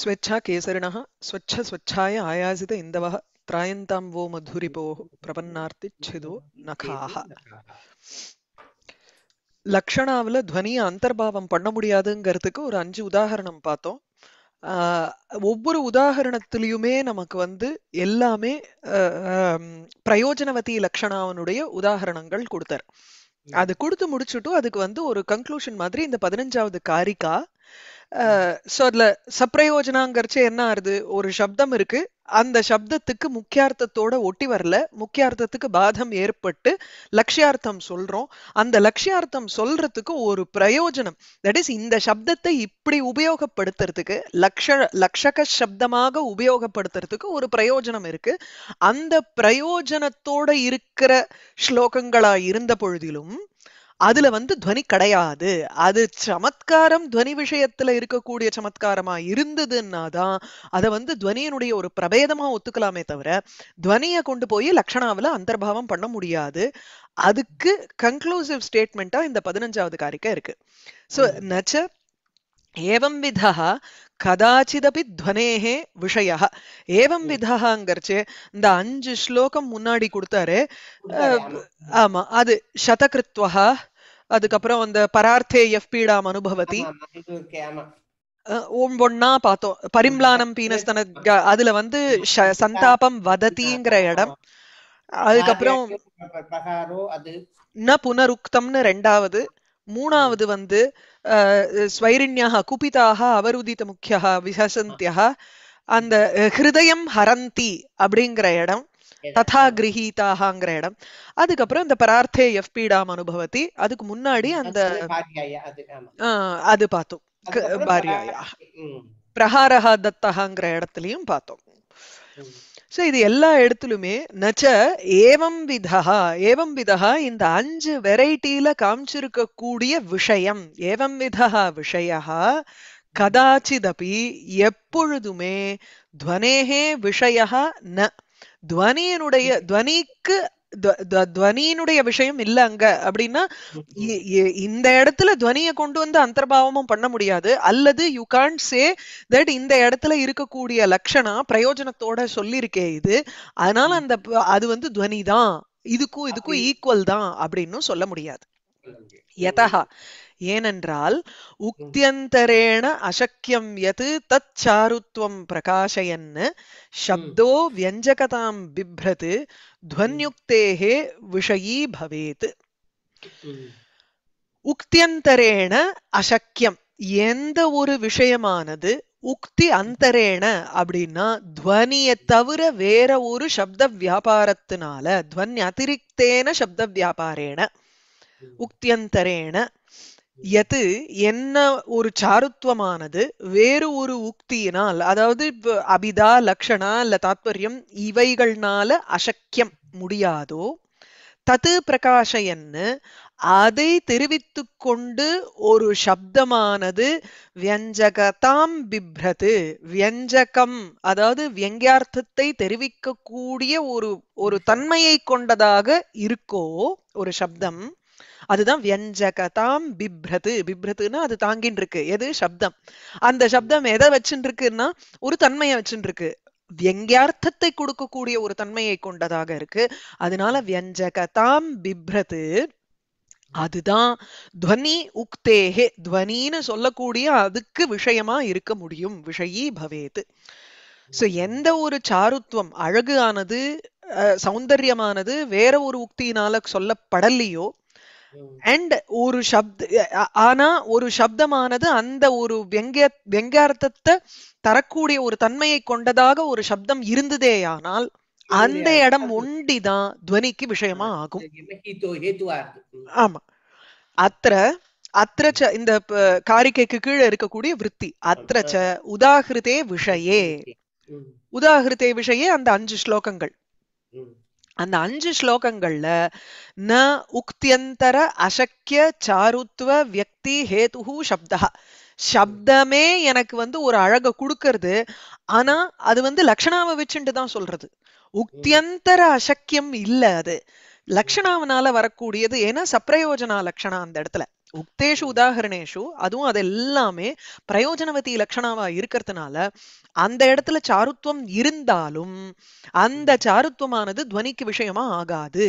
ஸ்வெச்சா கேசரிணः स्वच्छस्वच्छाय आयासित इन्दवः त्रायन्तां மதுரிபோ பிரபன்னார்த்தி சிதோ நகாக லக்ஷணாவில் துவனியை அந்தர்பாவம் பண்ண முடியாதுங்கிறதுக்கு ஒரு அஞ்சு உதாகரணம் பார்த்தோம் ஒவ்வொரு உதாகரணத்திலையுமே நமக்கு வந்து எல்லாமே பிரயோஜனவதி லக்ஷணாவனுடைய உதாகரணங்கள் கொடுத்தார் அது கொடுத்து முடிச்சுட்டும் அதுக்கு வந்து ஒரு கன்க்ளூஷன் மாதிரி இந்த பதினஞ்சாவது காரிக்கா ஸோ அதில் சப்ரயோஜனாங்கிறச்சே என்ன ஆறுது ஒரு சப்தம் இருக்கு அந்த சப்தத்துக்கு முக்கியார்த்தத்தோட ஒட்டி வரல முக்கியார்த்தத்துக்கு பாதம் ஏற்பட்டு லட்சியார்த்தம் சொல்றோம் அந்த லட்சியார்த்தம் சொல்றதுக்கு ஒரு பிரயோஜனம் தட் இஸ் இந்த சப்தத்தை இப்படி உபயோகப்படுத்துறதுக்கு லக்ஷ லக்ஷக சப்தமாக உபயோகப்படுத்துறதுக்கு ஒரு பிரயோஜனம் இருக்கு அந்த பிரயோஜனத்தோட இருக்கிற ஸ்லோகங்களா இருந்த பொழுதிலும் அதுல வந்து துவனி கிடையாது அது சமத்காரம் துவனி விஷயத்துல இருக்கக்கூடிய சமத்காரமா இருந்ததுன்னா தான் அதை வந்து துவனியினுடைய ஒரு பிரபேதமா ஒத்துக்கலாமே தவிர துவனியை கொண்டு போய் லக்ஷணாவில அந்தர்பாவம் பண்ண முடியாது அதுக்கு கன்க்ளூசிவ் ஸ்டேட்மெண்டா இந்த பதினஞ்சாவது காரிக்கை இருக்கு ஸோ நச்ச ஏவம் விதா கதாச்சிதபி துவனேகே விஷய ஏவம் விதாங்கிறச்சு இந்த அஞ்சு ஸ்லோகம் முன்னாடி கொடுத்தாரு ஆமா அது சதகிருத்வஹா அதுக்கப்புறம் அந்த பரார்த்தே எஃப் பீடாம் அனுபவதி ஒன்னா பார்த்தோம் பரிம்லானம் பீனஸ்தன அதுல வந்து சந்தாபம் வததிங்கிற இடம் அதுக்கப்புறம் ந புனருக்தம்னு ரெண்டாவது மூணாவது வந்து ஸ்வைரிண்யாக குபிதாக அவருதித முக்கியா விசந்தியா அந்த ஹிருதயம் ஹரந்தி அப்படிங்கிற இடம் ததா கிரகீதாகாங்கிற இடம் அதுக்கப்புறம் இந்த பரார்த்தே எஃப் பீடாம் அனுபவத்தி அதுக்கு முன்னாடி அந்த அது பார்த்தோம் பிரகாரஹா பிரஹாரஹா இடத்துலயும் பார்த்தோம் சோ இது எல்லா இடத்துலுமே நச்ச ஏவம் விதா ஏவம் விதா இந்த அஞ்சு வெரைட்டில காமிச்சிருக்க கூடிய விஷயம் ஏவம் விதா விஷயா கதாச்சிதபி எப்பொழுதுமே துவனேகே விஷயா ந துவனியினுடைய துவனிக்கு துவனியினுடைய விஷயம் இல்ல அங்க அப்படின்னா இந்த இடத்துல துவனியை கொண்டு வந்து அந்தர்பாவமும் பண்ண முடியாது அல்லது யூ கான்ட் சே தட் இந்த இடத்துல இருக்கக்கூடிய லட்சணா பிரயோஜனத்தோட சொல்லியிருக்கே இது அதனால அந்த அது வந்து துவனி தான் இதுக்கும் இதுக்கும் ஈக்குவல் தான் அப்படின்னு சொல்ல முடியாது யதா ஏனென்றால் உக்தியந்தரேண அசக்கியம் எது தத் சாருத்வம் பிரகாசயன் சப்தோ வியஞ்சகதாம் பிப்ரது துவன்யுக்தேகே விஷயி பவேத் உக்தியந்தரேண அசக்கியம் எந்த ஒரு விஷயமானது உக்தி அந்தரேன அப்படின்னா துவனிய தவிர வேற ஒரு சப்த வியாபாரத்தினால துவன் அதிரிக்தேன சப்த வியாபாரேன உக்தியந்தரேன எது என்ன ஒரு சாருத்துவமானது வேறு ஒரு உக்தியினால் அதாவது அபிதா லக்ஷணா இல்ல தாத்பரியம் இவைகள்னால அசக்கியம் முடியாதோ தது பிரகாஷயன்னு அதை தெரிவித்து கொண்டு ஒரு சப்தமானது வியஞ்சகதாம் பிப்ரது வியஞ்சகம் அதாவது வியங்கியார்த்தத்தை தெரிவிக்கக்கூடிய ஒரு ஒரு தன்மையை கொண்டதாக இருக்கோ ஒரு சப்தம் அதுதான் வியஞ்சகதாம் பிப்ரது பிப்ரதுன்னா அது தாங்கின் இருக்கு எது சப்தம் அந்த சப்தம் எதை வச்சுட்டு இருக்குன்னா ஒரு தன்மையை வச்சுட்டு இருக்கு வியங்கியார்த்தத்தை கொடுக்கக்கூடிய ஒரு தன்மையை கொண்டதாக இருக்கு அதனால வியஞ்சகதாம் பிப்ரது அதுதான் துவனி உக்தேகே துவனின்னு சொல்லக்கூடிய அதுக்கு விஷயமா இருக்க முடியும் விஷயி பவேது சோ எந்த ஒரு சாருத்வம் அழகு ஆனது சௌந்தர்யமானது வேற ஒரு உக்தியினால சொல்லப்படலையோ அண்ட் ஒரு சப்த ஆனா ஒரு சப்தமானது அந்த ஒரு வெங்க வெங்கார்த்தத்தை தரக்கூடிய ஒரு தன்மையை கொண்டதாக ஒரு சப்தம் இருந்ததேயானால் அந்த இடம் ஒண்டிதான் துவனிக்கு விஷயமா ஆகும் ஆமா அத்திர அத்திரச்ச இந்த காரிக்கைக்கு கீழே இருக்கக்கூடிய விற்பி அத்திரச்ச உதாகிருதே விஷயே உதாகிருதே விஷயே அந்த அஞ்சு ஸ்லோகங்கள் அந்த அஞ்சு ஸ்லோகங்கள்ல ந உக்தியந்தர அசக்கிய சாருத்துவ வியக்தி ஹேதுஹு சப்தா சப்தமே எனக்கு வந்து ஒரு அழக கொடுக்கறது ஆனா அது வந்து லக்ஷணாவை வச்சுட்டு தான் சொல்றது உக்தியந்தர அசக்கியம் இல்ல அது லக்ஷணாவனால வரக்கூடியது ஏன்னா சப்ரயோஜனா லக்ஷணா அந்த இடத்துல உக்தேஷு உதாகரணேஷு அதுவும் அது எல்லாமே பிரயோஜனவதி லட்சணாவா இருக்கிறதுனால அந்த இடத்துல சாருத்வம் இருந்தாலும் அந்த சாருத்துவமானது துவனிக்கு விஷயமா ஆகாது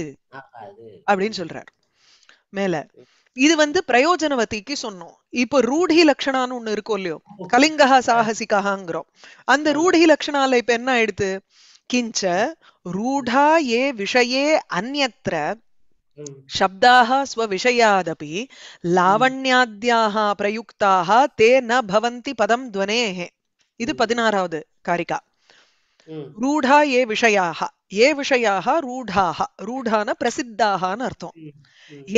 அப்படின்னு சொல்றார் மேல இது வந்து பிரயோஜனவதிக்கு சொன்னோம் இப்ப ரூடி லட்சணான்னு ஒண்ணு இருக்கும் இல்லையோ கலிங்கா சாகசிகாங்கிறோம் அந்த ரூடி லட்சணால இப்ப என்ன ஆயிடுது கிஞ்ச ரூடா ஏ விஷயே அந்நத்திர शब्दाः स्वविषयादपि लावण्याद्याः प्रयुक्ताः ते न भवन्ति पदं ध्वनेः இது பதினாறாவது காரிகா ரூடா ஏ விஷயாக ஏ விஷயாக ரூடாக ரூடான பிரசித்தாகனு அர்த்தம்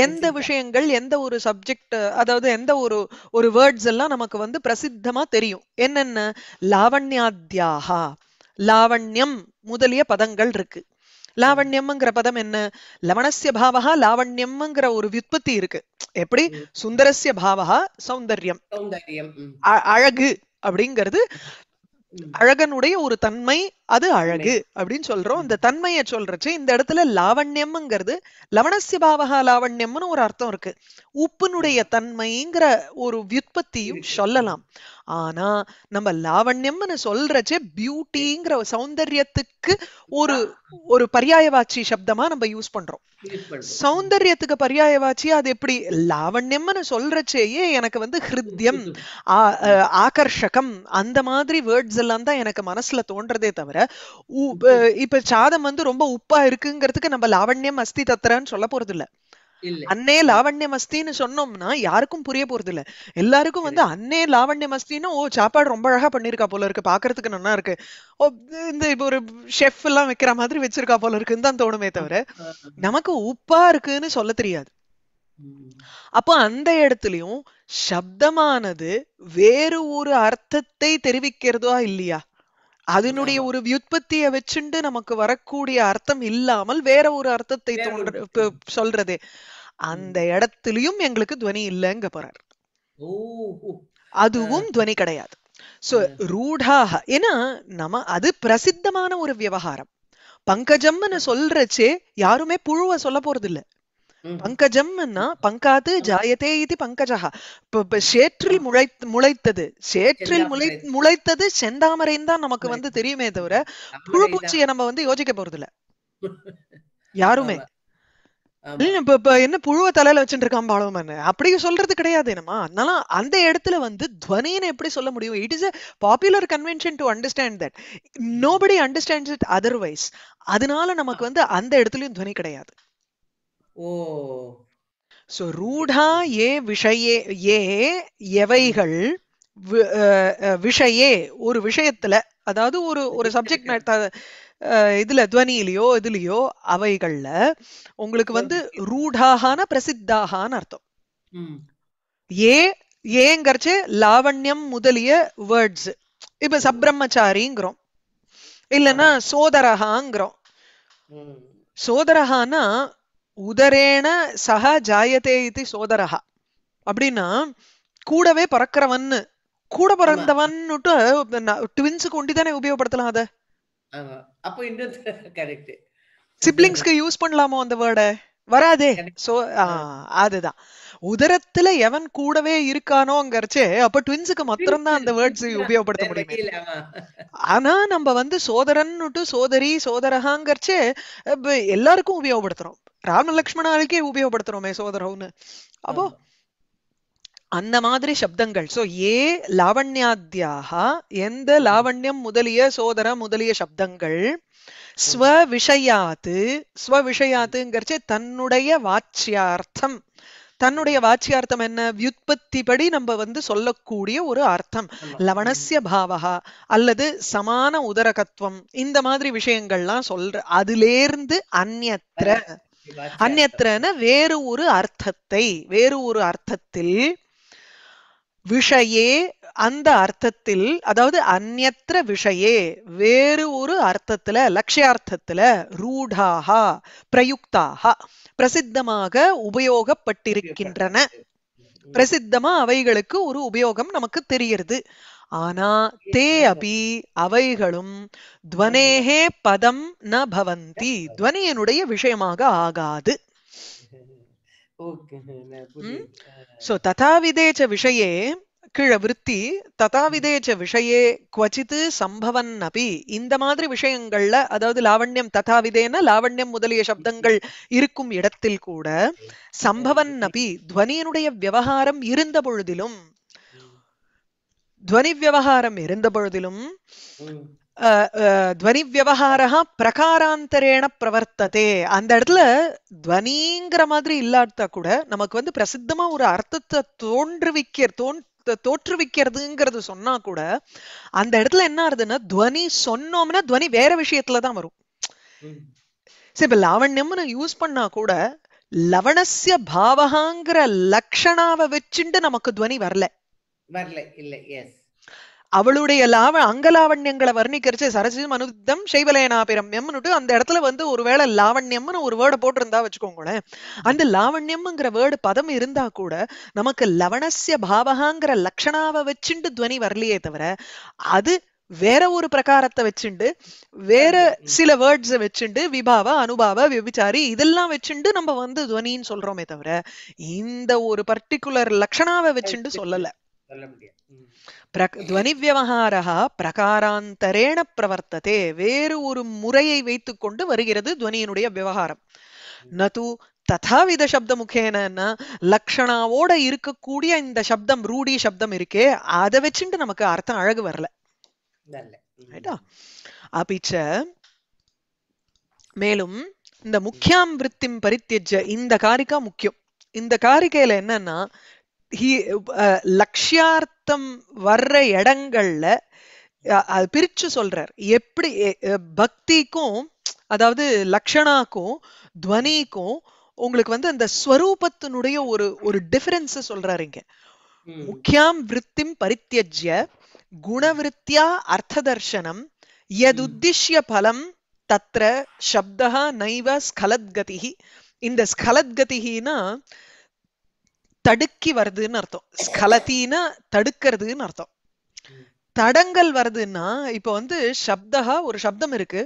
எந்த விஷயங்கள் எந்த ஒரு சப்ஜெக்ட் அதாவது எந்த ஒரு ஒரு வேர்ட்ஸ் எல்லாம் நமக்கு வந்து பிரசித்தமா தெரியும் என்னென்ன லாவண்யாத்யாகா லாவண்யம் முதலிய பதங்கள் இருக்கு லாவண்யம்ங்கிற பதம் என்ன லவணசிய பாவகா லாவண்யம்ங்கிற ஒரு விற்பத்தி இருக்கு எப்படி சுந்தரஸ்ய பாவகா சௌந்தர்யம் அழகு அப்படிங்கிறது அழகனுடைய ஒரு தன்மை அது அழகு அப்படின்னு சொல்றோம் இந்த தன்மைய சொல்றச்சு இந்த இடத்துல லாவண்யம்ங்கிறது லவணசிய பாவகா லாவண்யம்னு ஒரு அர்த்தம் இருக்கு உப்புனுடைய தன்மைங்கிற ஒரு வியுற்பத்தியும் சொல்லலாம் ஆனா நம்ம லாவண்யம்னு சொல்றச்சே பியூட்டிங்கிற சௌந்தர்யத்துக்கு ஒரு ஒரு பர்யாயவாச்சி சப்தமா நம்ம யூஸ் பண்றோம் சௌந்தர்யத்துக்கு பர்யாயவாச்சி அது எப்படி லாவண்யம்னு சொல்றச்சேயே எனக்கு வந்து ஹிருத்யம் ஆகர்ஷகம் அந்த மாதிரி வேர்ட்ஸ் எல்லாம் தான் எனக்கு மனசுல தோன்றதே தவிர இப்ப சாதம் வந்து ரொம்ப உப்பா இருக்குங்கிறதுக்கு நம்ம லாவண்யம் அஸ்தி தத்திரன்னு சொல்ல போறது இல்ல அன்னே லாவண்ய மஸ்தின்னு சொன்னோம்னா யாருக்கும் புரிய போறது இல்ல எல்லாருக்கும் வந்து அன்னே லாவண்ய மஸ்தின்னு ஓ சாப்பாடு ரொம்ப அழகா பண்ணிருக்கா போல இருக்கு பாக்குறதுக்கு நல்லா இருக்கு ஓ இந்த இப்ப ஒரு ஷெஃப் எல்லாம் வைக்கிற மாதிரி வச்சிருக்கா போல இருக்குன்னு தான் தோணுமே தவிர நமக்கு உப்பா இருக்குன்னு சொல்ல தெரியாது அப்போ அந்த இடத்துலயும் சப்தமானது வேறு ஒரு அர்த்தத்தை தெரிவிக்கிறதா இல்லையா அதனுடைய ஒரு வியுற்பத்தியை வச்சுண்டு நமக்கு வரக்கூடிய அர்த்தம் இல்லாமல் வேற ஒரு அர்த்தத்தை சொல்றதே சொல்றது அந்த இடத்துலயும் எங்களுக்கு துவனி இல்லைங்க போறார் அதுவும் துவனி கிடையாது சோ ரூடாக ஏன்னா நம்ம அது பிரசித்தமான ஒரு விவகாரம் பங்கஜம்னு சொல்றச்சே யாருமே புழுவ சொல்ல போறது இல்லை பங்கஜம்னா பங்காது ஜாயதே இது பங்கஜா சேற்றில் முளை முளைத்தது சேற்றில் முளை முளைத்தது செந்தாமரைன்னு தான் நமக்கு வந்து தெரியுமே தவிர புழு பூச்சியை நம்ம வந்து யோசிக்க போறது இல்ல யாருமே இப்ப என்ன புழுவ தலையில வச்சுட்டு இருக்கான் பாலவமன் அப்படி சொல்றது கிடையாது என்னமா அந்த இடத்துல வந்து துவனின்னு எப்படி சொல்ல முடியும் it is a popular convention to understand that nobody understands it otherwise அதனால நமக்கு வந்து அந்த இடத்துலயும் துவனி கிடையாது ஓ சோ ரூடா ஏ விஷயே ஏ எவைகள் விஷயே ஒரு விஷயத்துல அதாவது ஒரு ஒரு சப்ஜெக்ட் இதுல துவனியிலயோ இதுலயோ அவைகள்ல உங்களுக்கு வந்து ரூடாகான பிரசித்தாகான்னு அர்த்தம் ஏ ஏங்கிறச்சு லாவண்யம் முதலிய வேர்ட்ஸ் இப்ப சப்ரமச்சாரிங்கிறோம் இல்லைன்னா சோதரகாங்கிறோம் சோதரகானா உதரேன சக ஜாயதே இது சோதரஹா அப்படின்னா கூடவே பறக்கிறவன் கூட பிறந்தவன்னுட்டு ட்வின்ஸுக்கு ஒண்டி தானே உபயோகப்படுத்தலாம் அத அப்போ கரெக்ட் சிப்ளிங்ஸ்க்கு யூஸ் பண்ணலாமோ அந்த வேர்டை வராதே சோ அதுதான் உதரத்துல எவன் கூடவே இருக்கானோங்கிறச்சே அப்ப ட்வின்ஸுக்கு மாத்திரம்தான் அந்த வேர்ட்ஸ் உபயோகப்படுத்த முடியும் ஆனா நம்ம வந்து சோதரன்னுட்டு சோதரி சோதரகாங்கிறச்சே எல்லாருக்கும் உபயோகப்படுத்துறோம் ராம லக்ஷ்மண உபயோகப்படுத்துறோமே சோதரவுன்னு அப்போ அந்த மாதிரி சப்தங்கள் சோ ஏ லாவண்யாத்தியாக எந்த லாவண்யம் முதலிய சோதர முதலிய சப்தங்கள் ஸ்வ விஷயாத்து ஸ்வ விஷயாத்துங்கிறச்சு தன்னுடைய வாச்சியார்த்தம் தன்னுடைய வாச்சியார்த்தம் என்ன வியுற்பத்தி படி நம்ம வந்து சொல்லக்கூடிய ஒரு அர்த்தம் லவணசிய பாவகா அல்லது சமான உதரகத்துவம் இந்த மாதிரி விஷயங்கள்லாம் சொல்ற அதுலேருந்து அந்நத்திர அந்நத்திரன வேறு ஒரு அர்த்தத்தை வேறு ஒரு அர்த்தத்தில் விஷயே அந்த அர்த்தத்தில் அதாவது அந்நத்திர விஷயே வேறு ஒரு அர்த்தத்துல லட்சியார்த்தத்துல ரூடாக பிரயுக்தாக பிரசித்தமாக உபயோகப்பட்டிருக்கின்றன பிரசித்தமா அவைகளுக்கு ஒரு உபயோகம் நமக்கு தெரியிறது ஆனா தே அபி அவைகளும் துவனேகே பதம் ந பவந்தி துவனியனுடைய விஷயமாக ஆகாது சோ ததாவிதேச்ச விஷயே கீழ விருத்தி ததாவிதேச்ச விஷயே குவச்சித்து சம்பவன் அபி இந்த மாதிரி விஷயங்கள்ல அதாவது லாவண்யம் ததாவிதேன லாவண்யம் முதலிய சப்தங்கள் இருக்கும் இடத்தில் கூட சம்பவன் அப்பி துவனியனுடைய விவகாரம் இருந்த பொழுதிலும் துவனி விவகாரம் இருந்த பொழுதிலும் துவனி விவகாரா பிரகாராந்தரேன பிரவர்த்ததே அந்த இடத்துல துவனிங்கிற மாதிரி இல்லாட்டா கூட நமக்கு வந்து பிரசித்தமா ஒரு அர்த்தத்தை தோன்றுவிக்க தோன் தோற்றுவிக்கிறதுங்கிறது சொன்னா கூட அந்த இடத்துல என்ன ஆகுதுன்னா துவனி சொன்னோம்னா துவனி வேற விஷயத்துலதான் வரும் சரி இப்ப லாவண்யம்னு யூஸ் பண்ணா கூட லவணசிய பாவகாங்கிற லக்ஷணாவை வச்சுட்டு நமக்கு துவனி வரல வரல எஸ் அவளுடைய லாவ அங்கலாவண்யங்களை வர்ணிக்கிறச்சு சரசி மனுத்தம் எம்னுட்டு அந்த இடத்துல வந்து ஒருவேளை லாவண்யம்னு ஒரு வேர்டை போட்டிருந்தா வச்சுக்கோங்களேன் அந்த லாவண்யம்ங்கிற வேர்டு பதம் இருந்தா கூட நமக்கு லவணசிய பாவகாங்கிற லக்ஷணாவை வச்சுண்டு துவனி வரலையே தவிர அது வேற ஒரு பிரகாரத்தை வச்சுண்டு வேற சில வேர்ட்ஸை வச்சுண்டு விபாவ அனுபாவ விபிச்சாரி இதெல்லாம் வச்சுண்டு நம்ம வந்து துவனின்னு சொல்றோமே தவிர இந்த ஒரு பர்டிகுலர் லட்சணாவை வச்சுண்டு சொல்லலை விவகாரம் பிரகாராந்தரேண பிரவர்த்ததே வேறு ஒரு முறையை வைத்துக் கொண்டு வருகிறது துவனியினுடைய விவகாரம் நது ததாவித சப்த முகேனன்னா லக்ஷணாவோட இருக்கக்கூடிய இந்த சப்தம் ரூடி சப்தம் இருக்கே அதை வச்சுட்டு நமக்கு அர்த்தம் அழகு வரல அபிச்ச மேலும் இந்த முக்கியாம் விற்பிம் பரித்தியஜ இந்த காரிக்கா முக்கியம் இந்த காரிக்கையில என்னன்னா லட்சியார்த்தம் வர்ற இடங்கள்ல அது பிரிச்சு சொல்றார் எப்படி பக்திக்கும் அதாவது லக்ஷணாக்கும் துவனிக்கும் உங்களுக்கு வந்து அந்த ஸ்வரூபத்தினுடைய ஒரு ஒரு டிஃபரன்ஸ் சொல்றாரு இங்க முக்கியம் விற்த்திம் பரித்தியஜ்ய குணவிருத்தியா அர்த்ததர்ஷனம் எதுஷ்ய பலம் தத்ர சப்தா நைவ ஸ்கலத்கதிகி இந்த ஸ்கலத்கதிகின்னா தடுக்கி வருதுன்னு அர்த்தம் ஸ்கலத்தின்னா தடுக்கிறதுன்னு அர்த்தம் தடங்கள் வருதுன்னா இப்ப வந்து சப்தகா ஒரு சப்தம் இருக்கு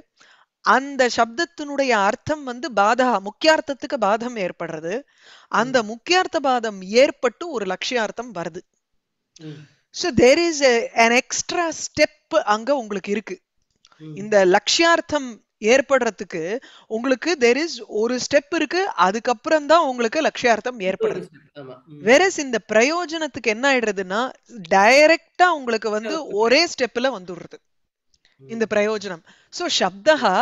அந்த சப்தத்தினுடைய அர்த்தம் வந்து பாதகா முக்கியார்த்தத்துக்கு பாதம் ஏற்படுறது அந்த முக்கியார்த்த பாதம் ஏற்பட்டு ஒரு லட்சியார்த்தம் வருது so there is an extra step அங்க உங்களுக்கு இருக்கு இந்த லட்சியார்த்தம் ஏற்படுறதுக்கு உங்களுக்கு தெர் இஸ் ஒரு ஸ்டெப் இருக்கு அதுக்கப்புறம் தான் உங்களுக்கு லட்சியார்த்தம் ஏற்படுது வெரஸ் இந்த பிரயோஜனத்துக்கு என்ன ஆயிடுறதுன்னா டைரக்டா உங்களுக்கு வந்து ஒரே ஸ்டெப்ல வந்துடுறது இந்த பிரயோஜனம் சோ சப்தா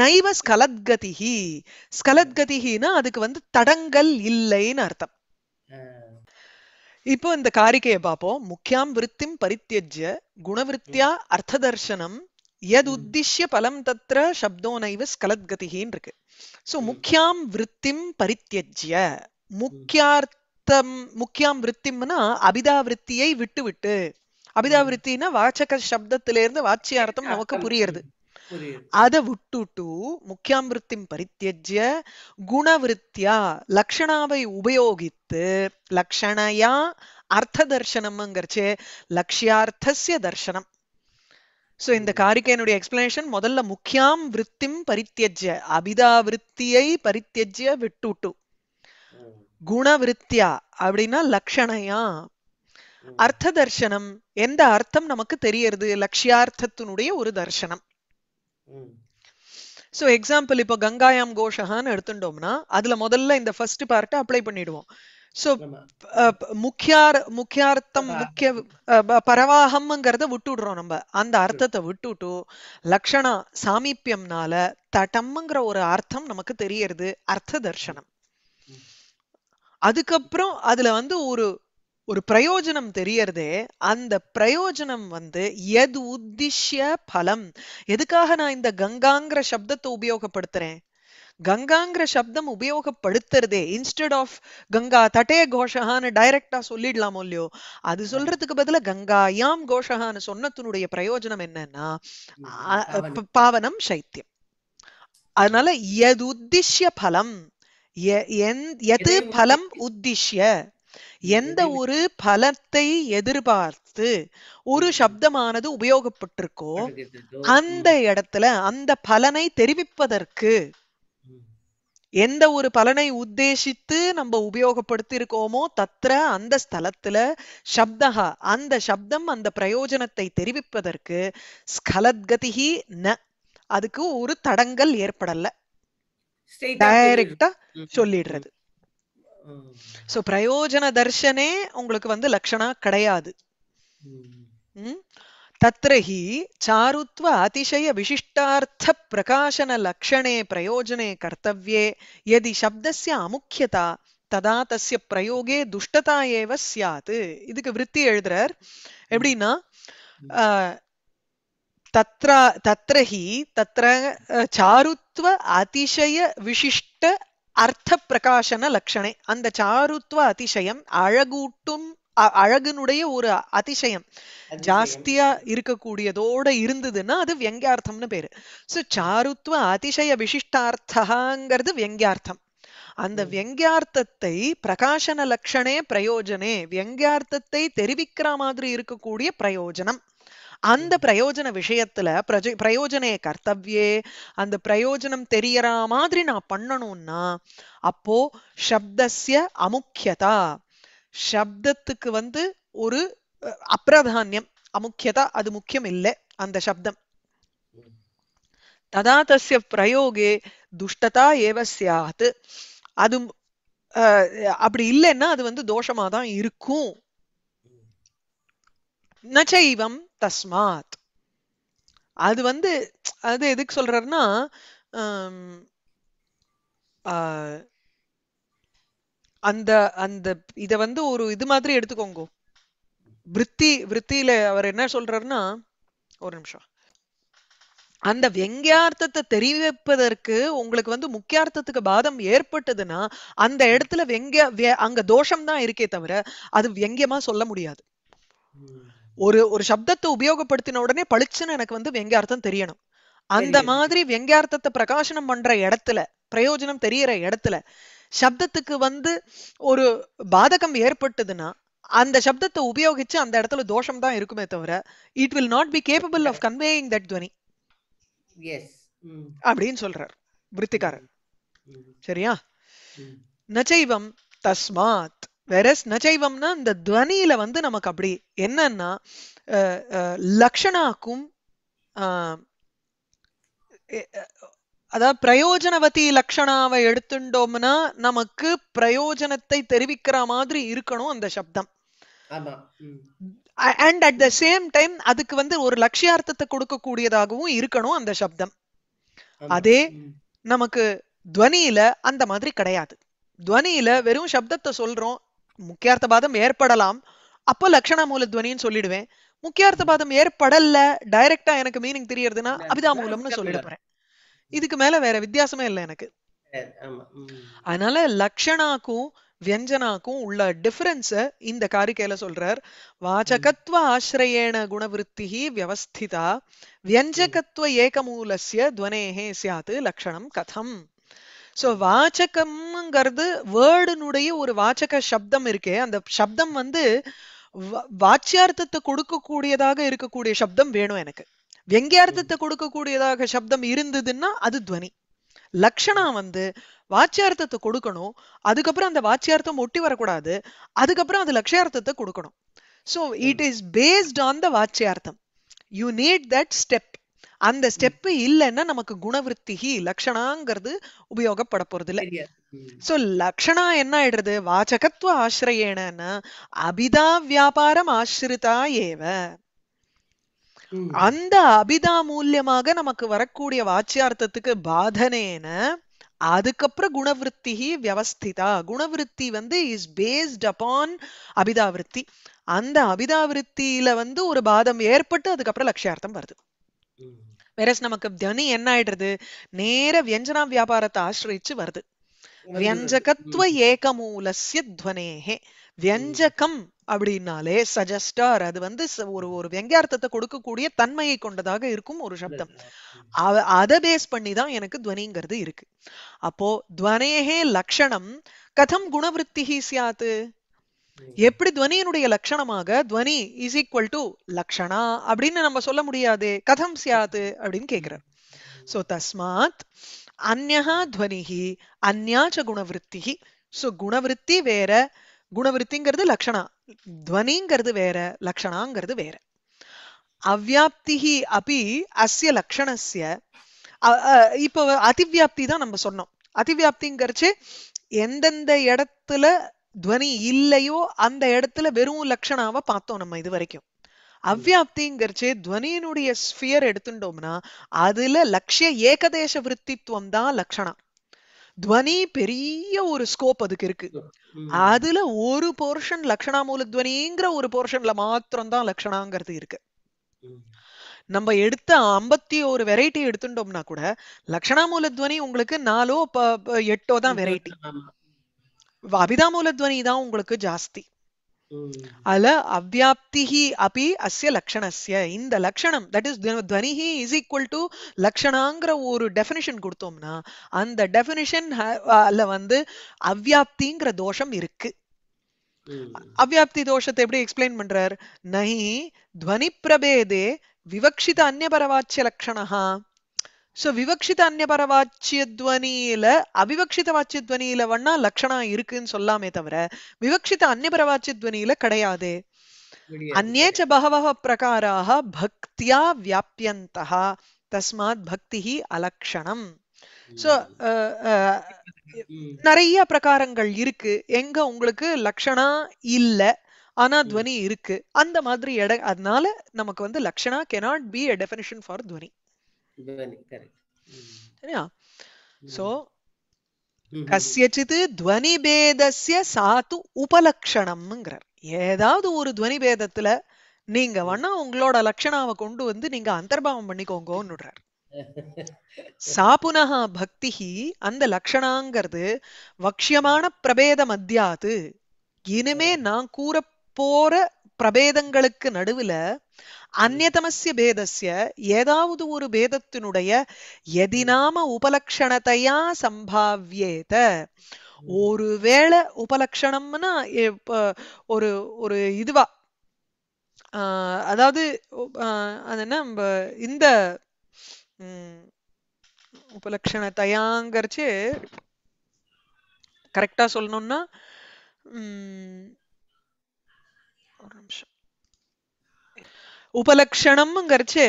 நைவ ஸ்கலத்கதிஹி ஸ்கலத்கதிஹினா அதுக்கு வந்து தடங்கள் இல்லைன்னு அர்த்தம் இப்போ இந்த காரிக்கையை பார்ப்போம் முக்கியாம் பரித்தியஜ பரித்தியஜ்ய குணவிருத்தியா அர்த்ததர்ஷனம் எது உத்திஷ்ய பலம் தத்திர சப்தோ நைவ ஸ்கலத்கதிகின்னு இருக்கு சோ முக்கியாம் விருத்திம் பரித்தியஜ்ய முக்கியார்த்தம் முக்கியாம் விருத்திம்னா அபிதா விருத்தியை விட்டு விட்டு அபிதா விருத்தினா வாச்சக சப்தத்திலிருந்து வாச்சியார்த்தம் நமக்கு புரியுறது அத விட்டுட்டு முக்கியாம் விருத்திம் பரித்தியஜ்ய குணவிருத்தியா லக்ஷணாவை உபயோகித்து லக்ஷணையா அர்த்த தர்சனம்ங்கிறச்சே லக்ஷியார்த்தசிய தர்சனம் ஸோ இந்த காரிக்கையனுடைய எக்ஸ்பிளனேஷன் முதல்ல முக்கியம் விற்த்திம் பரித்தியஜ்ய அபிதா விற்த்தியை பரித்தியஜ்ய விட்டுட்டு குண விருத்தியா அப்படின்னா லக்ஷணையா அர்த்த தர்சனம் எந்த அர்த்தம் நமக்கு தெரியறது லட்சியார்த்தத்தினுடைய ஒரு தர்சனம் ஸோ எக்ஸாம்பிள் இப்போ கங்காயாம் கோஷகான்னு எடுத்துட்டோம்னா அதுல முதல்ல இந்த ஃபர்ஸ்ட் பார்ட்டை அப்ளை பண்ணிடுவோம் சோ முக்கியார் முக்கியார்த்தம் முக்கிய பரவாகம்ங்கிறத விட்டுடுறோம் நம்ம அந்த அர்த்தத்தை விட்டுட்டு லக்ஷணா சாமீப்பியம்னால தட்டம்ங்கிற ஒரு அர்த்தம் நமக்கு தெரியறது அர்த்த தர்சனம் அதுக்கப்புறம் அதுல வந்து ஒரு ஒரு பிரயோஜனம் தெரியறதே அந்த பிரயோஜனம் வந்து எது உத்திஷ்ய பலம் எதுக்காக நான் இந்த கங்காங்கிற சப்தத்தை உபயோகப்படுத்துறேன் கங்காங்கிற சப்தம் உபயோகப்படுத்துறதே இன்ஸ்டெட் ஆஃப் கங்கா தட்டே கோஷகான்னு டைரக்டா சொல்லிடலாமோ இல்லையோ அது சொல்றதுக்கு பதில யாம் கோஷகான்னு சொன்னத்தினுடைய பிரயோஜனம் என்னன்னா பாவனம் சைத்தியம் அதனால எது உத்திஷ்ய பலம் எது பலம் உத்திஷ்ய எந்த ஒரு பலத்தை எதிர்பார்த்து ஒரு சப்தமானது உபயோகப்பட்டிருக்கோ அந்த இடத்துல அந்த பலனை தெரிவிப்பதற்கு எந்த ஒரு பலனை உத்தேசித்து நம்ம உபயோகப்படுத்தி இருக்கோமோ தத்ர அந்த ஸ்தலத்துல சப்தகா அந்த சப்தம் அந்த பிரயோஜனத்தை தெரிவிப்பதற்கு ஸ்கலத்கதிகி ந அதுக்கு ஒரு தடங்கல் ஏற்படல டைரக்டா சொல்லிடுறது சோ பிரயோஜன தர்ஷனே உங்களுக்கு வந்து லட்சணா கிடையாது तत्र हि चारुत्व अतिशयविशिष्टार्थप्रकाशनलक्षणे प्रयोजने कर्तव्ये यदि शब्दस्य अमुख्यता ததா தஸ்ய பிரயோகே துஷ்டதா ஏவ சியாத் இதுக்கு விற்பி எழுதுறார் எப்படின்னா தத்ரா தத்ர ஹி தத்ர சாருத்வ அதிசய விசிஷ்ட அர்த்த பிரகாசன லட்சணே அந்த சாருத்வ அதிசயம் அழகூட்டும் அழகுனுடைய ஒரு அதிசயம் ஜாஸ்தியா இருக்கக்கூடியதோட இருந்ததுன்னா அது வியங்கியார்த்தம்னு பேரு சோ சாருத்வ அதிசய விசிஷ்டார்த்தகாங்கிறது வியங்கியார்த்தம் அந்த வியங்கியார்த்தத்தை பிரகாசன லட்சணே பிரயோஜனே வியங்கியார்த்தத்தை தெரிவிக்கிற மாதிரி இருக்கக்கூடிய பிரயோஜனம் அந்த பிரயோஜன விஷயத்துல பிரஜ பிரயோஜனே கர்த்தவியே அந்த பிரயோஜனம் தெரியற மாதிரி நான் பண்ணணும்னா அப்போ சப்தசிய அமுக்கியதா சப்தத்துக்கு வந்து ஒரு அப்பிரதானியம் அமுக்கியதா அது முக்கியம் இல்லை அந்த சப்தம் ததா தசிய பிரயோகே துஷ்டதா ஏவ சாத்து அது அப்படி இல்லைன்னா அது வந்து தோஷமா தான் இருக்கும் நச்சைவம் தஸ்மாத் அது வந்து அது எதுக்கு சொல்றாருன்னா அந்த அந்த இத வந்து ஒரு இது மாதிரி எடுத்துக்கோங்க விற்பி விற்த்தியில அவர் என்ன சொல்றாருன்னா ஒரு நிமிஷம் அந்த வெங்கியார்த்தத்தை தெரிவிப்பதற்கு உங்களுக்கு வந்து முக்கியார்த்தத்துக்கு பாதம் ஏற்பட்டதுன்னா அந்த இடத்துல வெங்கிய அங்க தோஷம் தான் இருக்கே தவிர அது வெங்கியமா சொல்ல முடியாது ஒரு ஒரு சப்தத்தை உபயோகப்படுத்தின உடனே பளிச்சுன்னு எனக்கு வந்து வெங்கியார்த்தம் தெரியணும் அந்த மாதிரி வெங்கியார்த்தத்தை பிரகாசனம் பண்ற இடத்துல பிரயோஜனம் தெரியற இடத்துல சப்தத்துக்கு வந்து ஒரு பாதகம் ஏற்பட்டதுன்னா அந்த சப்தத்தை உபயோகிச்சு அந்த இடத்துல தோஷம் தான் இருக்குமே தவிர it will not be capable of conveying that துவனி அப்படின்னு சொல்றார் விருத்திகாரர் சரியா நச்சைவம் தஸ்மாத் வெரஸ் நச்சைவம்னா இந்த துவனியில வந்து நமக்கு அப்படி என்னன்னா லக்ஷணாக்கும் அதாவது பிரயோஜனவதி லக்ஷணாவை எடுத்துட்டோம்னா நமக்கு பிரயோஜனத்தை தெரிவிக்கிற மாதிரி இருக்கணும் அந்த சப்தம் and at the same time அதுக்கு வந்து ஒரு லட்சியார்த்தத்தை கொடுக்கக்கூடியதாகவும் இருக்கணும் அந்த சப்தம் அதே நமக்கு துவனியில அந்த மாதிரி கிடையாது துவனியில வெறும் சப்தத்தை சொல்றோம் முக்கியார்த்த பாதம் ஏற்படலாம் அப்போ லக்ஷணா மூல துவனின்னு சொல்லிடுவேன் முக்கியார்த்த பாதம் ஏற்படல டைரக்டா எனக்கு மீனிங் தெரியறதுன்னா அபிதா மூலம்னு சொல்லிட போறேன் இதுக்கு மேல வேற வித்தியாசமே இல்லை எனக்கு அதனால லக்ஷனாக்கும் வியஞ்சனாக்கும் உள்ள டிஃபரன்ஸ இந்த காரிக்கையில சொல்றார் வாசகத்துவ ஆசிரயேண குணவருத்தி வியவஸ்திதா வியஞ்சகத்துவ ஏகமூலசிய துவனேகே சியாத்து லக்ஷணம் கதம் சோ வாச்சகம்ங்கிறது வேர்டுனுடைய ஒரு வாச்சக சப்தம் இருக்கே அந்த சப்தம் வந்து வாச்சியார்த்தத்தை கொடுக்கக்கூடியதாக இருக்கக்கூடிய சப்தம் வேணும் எனக்கு வியங்கியார்த்தத்தை கொடுக்கக்கூடியதாக சப்தம் இருந்ததுன்னா அது துவனி லக்ஷணா வந்து வாச்சியார்த்தத்தை கொடுக்கணும் அதுக்கப்புறம் அந்த வாச்சியார்த்தம் ஒட்டி வரக்கூடாது அதுக்கப்புறம் அது லட்சியார்த்தத்தை கொடுக்கணும் so it is based on the வாச்சியார்த்தம் யூ நீட் தட் ஸ்டெப் அந்த ஸ்டெப் இல்லைன்னா நமக்கு குணவருத்திகி லக்ஷணாங்கிறது உபயோகப்பட போறது இல்லை சோ லக்ஷணா என்ன ஆயிடுறது வாச்சகத்துவ ஆசிரியனா அபிதா வியாபாரம் ஆசிரிதா ஏவ அந்த அபிதாமூல்யமாக நமக்கு வரக்கூடிய வாச்சியார்த்தத்துக்கு பாதனேன அதுக்கப்புறம் குணவிருத்தி வியவஸ்திதா குணவிருத்தி வந்து இஸ் பேஸ்ட் அப்பான் அபிதாவிருத்தி அந்த அபிதாவிருத்தியில வந்து ஒரு பாதம் ஏற்பட்டு அதுக்கப்புறம் லட்சியார்த்தம் வருது வேற நமக்கு தனி என்ன ஆயிடுறது நேர வியஞ்சனா வியாபாரத்தை ஆசிரிச்சு வருது வியஞ்சகத்துவ ஏகமூலசிய துவனேகே வியஞ்சகம் அப்படின்னாலே சஜஸ்டார் அது வந்து ஒரு ஒரு வியங்கியார்த்தத்தை கொடுக்கக்கூடிய தன்மையை கொண்டதாக இருக்கும் ஒரு சப்தம் அதை பேஸ் பண்ணி தான் எனக்கு துவனிங்கிறது இருக்கு அப்போ துவனையே லக்ஷணம் கதம் குணவருத்திகி சியாத்து எப்படி துவனியினுடைய லட்சணமாக துவனி இஸ் ஈக்வல் டு லக்ஷணா அப்படின்னு நம்ம சொல்ல முடியாது கதம் சியாது அப்படின்னு கேக்குறாரு சோ தஸ்மாத் அந்நா துவனிகி அந்யாச்ச குணவருத்திகி சோ குணவருத்தி வேற குணவருத்திங்கிறது லக்ஷணா துவனிங்கிறது வேற லக்ஷணாங்கிறது வேற அவ்யாப்திகி அப்பி அஸ்ய லக்ஷணஸ்ய இப்போ அதிவியாப்தி தான் நம்ம சொன்னோம் அதிவியாப்திங்கிறச்சு எந்தெந்த இடத்துல துவனி இல்லையோ அந்த இடத்துல வெறும் லக்ஷணாவை பார்த்தோம் நம்ம இது வரைக்கும் அவ்வியாப்திங்கிறச்சு துவனியினுடைய ஸ்பியர் எடுத்துட்டோம்னா அதுல லட்சிய ஏகதேச விருத்தித்துவம் தான் லக்ஷணம் துவனி பெரிய ஒரு ஸ்கோப் அதுக்கு இருக்கு அதுல ஒரு போர்ஷன் லக்ஷணா மூல துவனிங்கிற ஒரு போர்ஷன்ல மாத்திரம் தான் லக்ஷணாங்கிறது இருக்கு நம்ம எடுத்த ஐம்பத்தி ஒரு வெரைட்டி எடுத்துட்டோம்னா கூட லக்ஷணா துவனி உங்களுக்கு நாலோ எட்டோ தான் வெரைட்டி துவனி தான் உங்களுக்கு ஜாஸ்தி Hmm. அல அவ்யாப்திஹி அப்படி அஸ்ய லக்ஷணஸ்ய இந்த லக்ஷணம் தட் இஸ் துவனிஹி இஸ் ஈக்குவல் டு லக்ஷணாங்கிற ஒரு டெஃபினிஷன் கொடுத்தோம்னா அந்த டெஃபினிஷன் அல்ல வந்து அவ்யாப்திங்கிற தோஷம் இருக்கு hmm. அவ்யாப்தி தோஷத்தை எப்படி எக்ஸ்பிளைன் பண்றார் நஹி துவனி பிரபேதே விவக்ஷித அந்நபரவாச்சிய பரவாச்சிய லக்ஷணா ಸೊ விவக்ஷித அந்நியபர வாச்சியத்வனியில அவிவக்ஷித வாச்சியத்வனியில வண்ணா லட்சணம் இருக்குன்னு சொல்லாமே தவிர விவக்ஷித அந்நியபர வாச்சியத்வனியில கிடையாது அந்நேச்ச பகவः பிரகாராः பக்தியா வியாபியந்தா தஸ்மாத் பக்தி அலக்ஷணம் சோ நிறைய பிரகாரங்கள் இருக்கு எங்க உங்களுக்கு லட்சணா இல்ல ஆனா துவனி இருக்கு அந்த மாதிரி எட அதனால நமக்கு வந்து லட்சணா cannot be a definition for துவனி ध्वनि करेक्ट है சாத்து உபலக்ஷணம்ங்கிறார் ஏதாவது ஒரு துவனிபேதத்துல நீங்க வேணா உங்களோட லட்சணாவை கொண்டு வந்து நீங்க அந்தர்பாவம் பண்ணிக்கோங்கன்னு விடுறார் சாபுனஹா பக்திஹி அந்த லட்சணாங்கிறது வக்ஷியமான பிரபேத மத்தியாது இனிமே நான் கூற போற பிரபேதங்களுக்கு நடுவுல அந்நதமசிய பேதசிய ஏதாவது ஒரு பேதத்தினுடைய எதினாம உபலக்ஷணத்தையா சம்பாவியேத ஒருவேளை உபலக்ஷணம்னா ஒரு ஒரு இதுவா அதாவது அது என்ன இந்த உபலக்ஷணத்தையாங்கிறச்சு கரெக்டா சொல்லணும்னா ஒரு நிமிஷம் உபலக்ஷணம்ங்கிறச்சு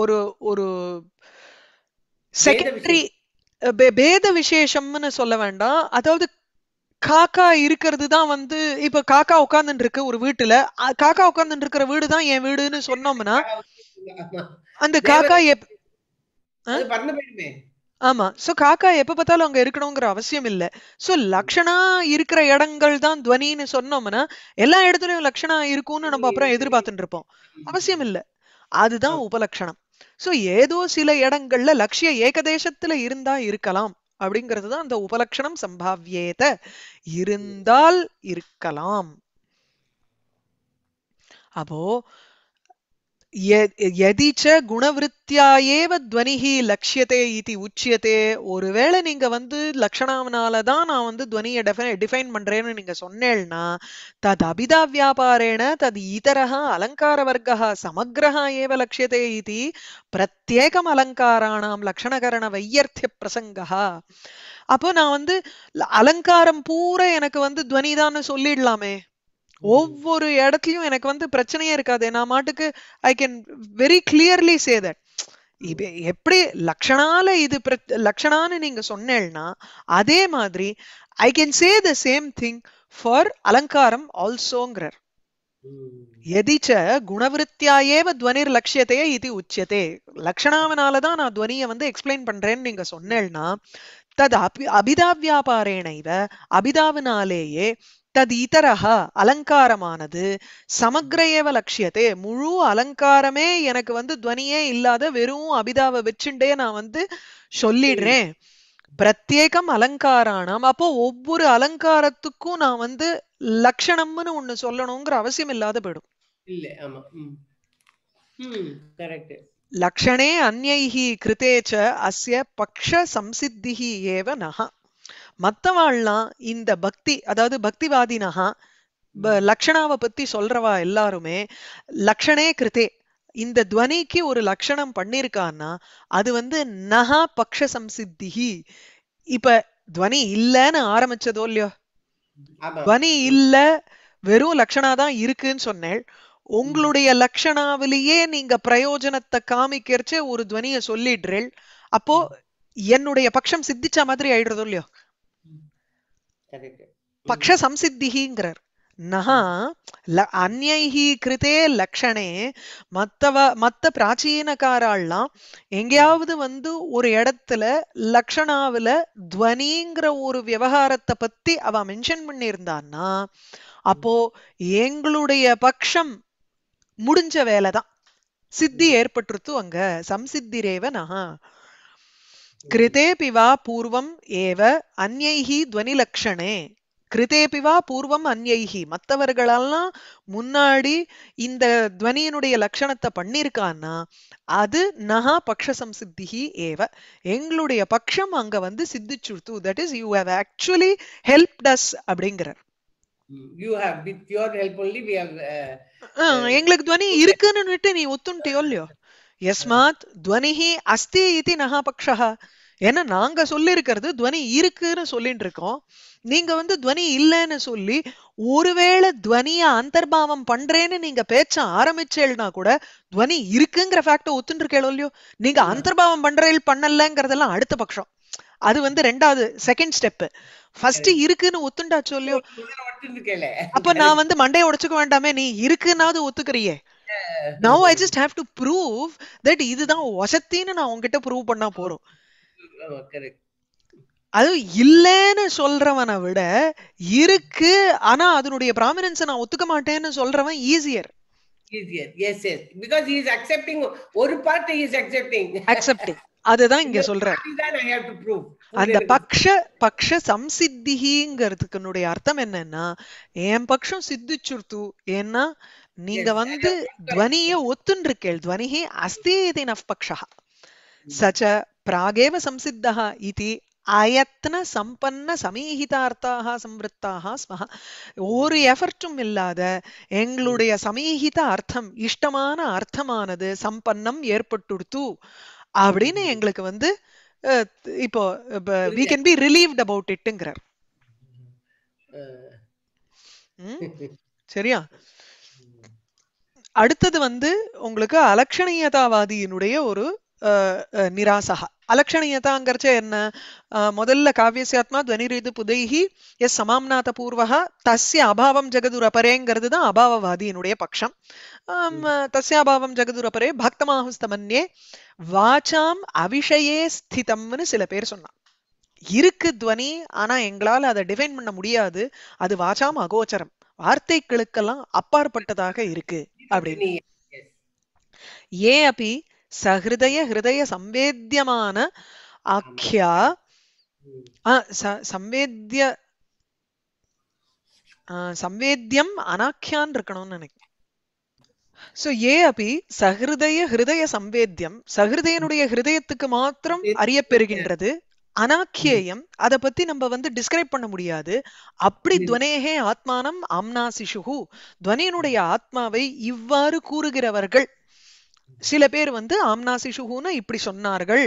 ஒரு ஒரு செகண்டரி பேத விசேஷம்னு சொல்ல வேண்டாம் அதாவது காக்கா இருக்கிறது தான் வந்து இப்ப காக்கா உட்கார்ந்துட்டு இருக்கு ஒரு வீட்டுல காக்கா உட்கார்ந்துட்டு இருக்கிற வீடு தான் என் வீடுன்னு சொன்னோம்னா அந்த காக்கா எப் ஆமா சோ காக்கா எப்ப பார்த்தாலும் அங்க இருக்கணுங்கிற அவசியம் இல்ல சோ லக்ஷணா இருக்கிற இடங்கள் தான் துவனின்னு சொன்னோம்னா எல்லா இடத்துலயும் லக்ஷணா இருக்கும்னு நம்ம அப்புறம் எதிர்பார்த்துட்டு இருப்போம் அவசியம் இல்ல அதுதான் உபலக்ஷணம் சோ ஏதோ சில இடங்கள்ல லட்சிய ஏகதேசத்துல இருந்தா இருக்கலாம் அப்படிங்கிறது தான் அந்த உபலக்ஷணம் சம்பாவியேத இருந்தால் இருக்கலாம் அப்போ எதிச்ச குணவருத்தியாயேவ துவனிகி லட்சியத்தை இது உச்சியத்தே ஒருவேளை நீங்க வந்து லட்சணம்னால தான் நான் வந்து துவனியை டெஃபை டிஃபைன் பண்றேன்னு நீங்க சொன்னேன்னா தது அபிதா வியாபாரேண தது இதரக அலங்கார வர்க்கா சமகிரக ஏவ லட்சியத்தை இது பிரத்யேகம் அலங்காராணாம் லக்ஷணகரண வையர்த்திய பிரசங்கா அப்போ நான் வந்து அலங்காரம் பூரா எனக்கு வந்து துவனிதான்னு சொல்லிடலாமே ஒவ்வொரு இடத்துலயும் எனக்கு வந்து பிரச்சனையே இருக்காது நான் மாட்டுக்கு I can very clearly say that எப்படி லக்ஷணால இது லக்ஷணான்னு நீங்க சொன்னேன்னா அதே மாதிரி I can say the same thing for அலங்காரம் ஆல்சோங்கிறார் எதிச்ச குணவிருத்தியாயேவ துவனிர் லட்சியத்தையே இது உச்சியதே தான் நான் துவனியை வந்து எக்ஸ்பிளைன் பண்றேன்னு நீங்க சொன்னேன்னா தது அபி அபிதா வியாபாரேனைவ அபிதாவினாலேயே ததீதரக அலங்காரமானது சமக்ரையவ லட்சியத்தே முழு அலங்காரமே எனக்கு வந்து துவனியே இல்லாத வெறும் அபிதாவை வச்சுட்டே நான் வந்து சொல்லிடுறேன் பிரத்யேகம் அலங்காரானாம் அப்போ ஒவ்வொரு அலங்காரத்துக்கும் நான் வந்து லட்சணம்னு ஒண்ணு சொல்லணுங்கிற அவசியம் இல்லாத போயிடும் லக்ஷணே அந்யைஹி கிருத்தேச்ச அசிய அஸ்ய பக்ஷ சம்சித்திஹி ஏவ நகா மற்றவாள்லாம் இந்த பக்தி அதாவது பக்திவாதினஹா லக்ஷணாவை பத்தி சொல்றவா எல்லாருமே லக்ஷணே கிருத்தே இந்த துவனிக்கு ஒரு லக்ஷணம் பண்ணிருக்கான்னா அது வந்து நகா பக்ஷ சம்சித்தி இப்ப துவனி இல்லைன்னு ஆரம்பிச்சதோ இல்லையோ துவனி இல்ல வெறும் லக்ஷணா தான் இருக்குன்னு சொன்னேன் உங்களுடைய லக்ஷணாவிலேயே நீங்க பிரயோஜனத்தை காமிக்கிறச்சு ஒரு துவனிய சொல்லிடுறேள் அப்போ என்னுடைய பட்சம் சித்திச்ச மாதிரி ஆயிடுறதோ இல்லையோ பக்ஷ சம்சித்திங்கிறார் நகா அந்நைஹி கிருதே லக்ஷணே மத்தவ மத்த பிராச்சீனக்காராள்லாம் எங்கேயாவது வந்து ஒரு இடத்துல லக்ஷணாவில் துவனிங்கிற ஒரு விவகாரத்தை பத்தி அவ மென்ஷன் பண்ணியிருந்தான்னா அப்போ எங்களுடைய பக்ஷம் முடிஞ்ச வேலைதான் சித்தி ஏற்பட்டுருத்து அங்க சம்சித்திரேவ நகா கிருதேபி வா பூர்வம் एव अन्यैः துவனிலக்ஷணே கிருதேபி வா பூர்வம் அந்யைஹி மற்றவர்களெல்லாம் முன்னாடி இந்த துவனியினுடைய லட்சணத்தை பண்ணியிருக்கான்னா அது நகா பக்ஷசம் சித்திஹி ஏவ எங்களுடைய பக்ஷம் அங்க வந்து சித்திச்சுடுத்து that is you have actually help us அப்படிங்கிறார் எங்களுக்கு துவனி uh, இருக்குன்னு நீ ஒத்துன்ட்டியோ இல்லையோ எஸ்மாத் துவனிஹி அஸ்தி இது நகா பக்ஷா ஏன்னா நாங்க சொல்லியிருக்கிறது துவனி இருக்குன்னு சொல்லிட்டு இருக்கோம் நீங்க வந்து துவனி இல்லைன்னு சொல்லி ஒருவேளை துவனிய அந்தர்பாவம் பண்றேன்னு நீங்க பேச்ச ஆரம்பிச்சேன்னா கூட துவனி இருக்குங்கிற ஃபேக்ட ஒத்துட்டு இருக்கேளோ இல்லையோ நீங்க அந்தர்பாவம் பண்றேன் பண்ணலங்கிறதெல்லாம் அடுத்த பட்சம் அது வந்து ரெண்டாவது செகண்ட் ஸ்டெப் ஃபர்ஸ்ட் இருக்குன்னு ஒத்துண்டா இல்லையோ அப்ப நான் வந்து மண்டையை உடச்சுக்க வேண்டாமே நீ இருக்குன்னாவது ஒத்துக்கிறியே now I just have to prove that இதுதான் வசத்தின்னு நான் உங்ககிட்ட ப்ரூவ் பண்ணா போறோம் அது இல்லைன்னு சொல்றவனை விட இருக்கு ஆனா அதனுடைய ப்ராமினன்ஸ் நான் ஒத்துக்க மாட்டேன்னு சொல்றவன் easier easier yes yes is accepting ஒரு பார்ட் இஸ் அக்செப்டிங் அக்செப்டிங் அதுதான் இங்க சொல்றேன் அந்த பக்ஷ பக்ஷ சம்சித்திங்கிறதுக்கு அர்த்தம் என்னன்னா என் பக்ஷம் சித்திச்சுருத்து ஏன்னா நீங்க வந்து துவனிய ಒತ್ತುಂಡ್ರಿಕೇಳ್ ಧ್ವನಿಃ ಅಸ್ತಿ ಇತಿ ನಫ್ಪಕ್ಷಃ சச்ச பிராகேவ சம்சித்தா இது அயத்ன சம்பன்ன சமீஹிதார்த்தாக சம்வృత్தாக ஸ்மஹ ஒரு எஃபர்ட்டும் இல்லாத எங்களுடைய hmm. சமீஹித அர்த்தம் இஷ்டமான அர்த்தமானது சம்பன்னம் ஏற்பட்டுடுத்து அப்படின்னு hmm. எங்களுக்கு வந்து இப்போ we can be relieved about இட்டுங்கிறார் சரியா அடுத்தது வந்து உங்களுக்கு அலட்சணீயதாவாதியினுடைய ஒரு நிராசகா அலட்சணீயதாங்கிறச்ச என்ன முதல்ல காவியசியாத்மா துவனிரீது புதைஹி எஸ் சமாம்நாத பூர்வகா தஸ்ய அபாவம் ஜெகதுரபரேங்கிறது தான் அபாவவாதியினுடைய பட்சம் தஸ்ய அபாவம் ஜெகதுரபரே பக்தமாகுஸ்தமன்யே வாச்சாம் அவிஷயே ஸ்திதம்னு சில பேர் சொன்னான் இருக்கு துவனி ஆனா எங்களால் அதை டிஃபைன் பண்ண முடியாது அது வாச்சாம் அகோச்சரம் வார்த்தைகளுக்கெல்லாம் அப்பாற்பட்டதாக இருக்கு அப்படின்னு ஏ அபி சஹிருதய ஹிருதய சம்வேத்தியமான ஆख्या சம்வேத்திய சம்வேத்தியம் அனாக்கியான் இருக்கணும்னு நினைக்கிறேன் சோ ஏ அபி சஹிருதய ஹிருதய சம்வேத்தியம் சகிருதயனுடைய ஹிருதயத்துக்கு மாத்திரம் அறியப்பெறுகின்றது அனாக்கியம் அதை பத்தி நம்ம வந்து டிஸ்கிரைப் பண்ண முடியாது அப்படி துவனேகே ஆத்மானம் அம்னா சிசுகு துவனியனுடைய ஆத்மாவை இவ்வாறு கூறுகிறவர்கள் சில பேர் வந்து ஆம்னா சிசுகுன்னு இப்படி சொன்னார்கள்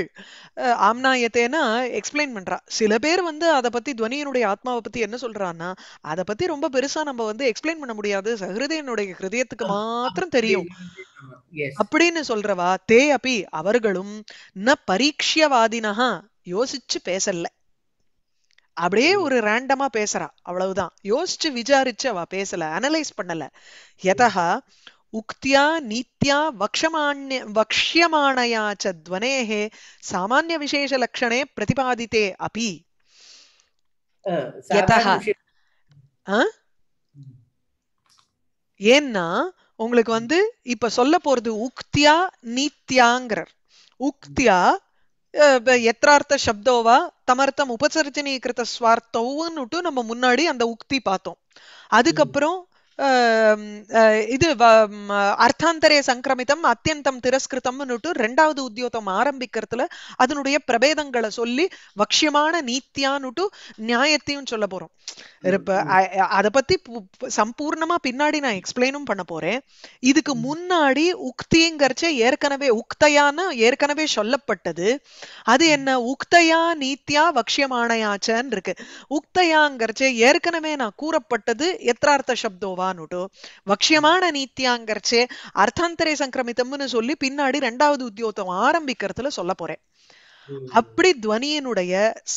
ஆம்னாயத்தேனா எக்ஸ்பிளைன் பண்றா சில பேர் வந்து அதை பத்தி துவனியனுடைய ஆத்மாவை பத்தி என்ன சொல்றான்னா அதை பத்தி ரொம்ப பெருசா நம்ம வந்து எக்ஸ்பிளைன் பண்ண முடியாது சஹிருதயனுடைய ஹிருதயத்துக்கு மாத்திரம் தெரியும் அப்படின்னு சொல்றவா தே அப்பி அவர்களும் ந பரீட்சியவாதினா யோசிச்சு பேசல அப்படியே ஒரு ரேண்டமா பேசுறா அவ்வளவுதான் யோசிச்சு விசாரிச்சு அவ பேசல அனலைஸ் பண்ணல எதா உக்தியா நீத்தியா வக்ஷமான்ய வக்ஷியமானயா ச சாமானிய விசேஷ லட்சணே பிரதிபாதித்தே அபி ஏன்னா உங்களுக்கு வந்து இப்ப சொல்ல போறது உக்தியா நீத்தியாங்கிறார் உக்தியா எத்ரார்த்த சப்தோவா தமர்த்தம் உபசர்ஜனீகிருத்த சுவார்த்தோன்னுட்டு நம்ம முன்னாடி அந்த உக்தி பார்த்தோம் அதுக்கப்புறம் இது அர்த்தாந்தரே சங்கிரமிதம் அத்தியந்தம் திரஸ்கிருதம்னுட்டு ரெண்டாவது உத்தியோகம் ஆரம்பிக்கிறதுல அதனுடைய பிரபேதங்களை சொல்லி வக்ஷியமான நீத்தியான்னுட்டு நியாயத்தையும் சொல்ல போறோம் அதை பத்தி சம்பூர்ணமா பின்னாடி நான் எக்ஸ்பிளைனும் பண்ண போறேன் இதுக்கு முன்னாடி உக்திங்கிறச்ச ஏற்கனவே உக்தையான ஏற்கனவே சொல்லப்பட்டது அது என்ன உக்தையா நீத்தியா வக்ஷியமானயாச்சன்னு இருக்கு உக்தையாங்கிறச்ச ஏற்கனவே நான் கூறப்பட்டது எத்ரார்த்த சப்தோவா பகவானுட்டோ வக்ஷியமான நீத்தியாங்கரிச்சு அர்த்தாந்தரை சங்கிரமித்தம்னு சொல்லி பின்னாடி ரெண்டாவது உத்தியோகம் ஆரம்பிக்கிறதுல சொல்ல போறேன் அப்படி துவனியினுடைய